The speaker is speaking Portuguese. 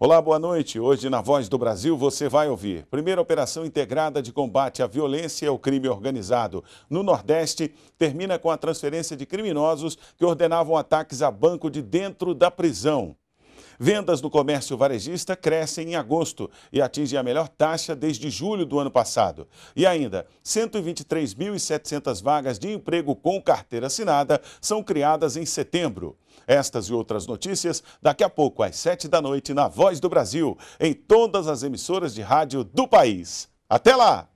Olá, boa noite. Hoje na Voz do Brasil você vai ouvir. Primeira operação integrada de combate à violência e ao crime organizado no Nordeste termina com a transferência de criminosos que ordenavam ataques a banco de dentro da prisão. Vendas no comércio varejista crescem em agosto e atingem a melhor taxa desde julho do ano passado. E ainda, 123.700 vagas de emprego com carteira assinada são criadas em setembro. Estas e outras notícias daqui a pouco, às 7 da noite, na Voz do Brasil, em todas as emissoras de rádio do país. Até lá!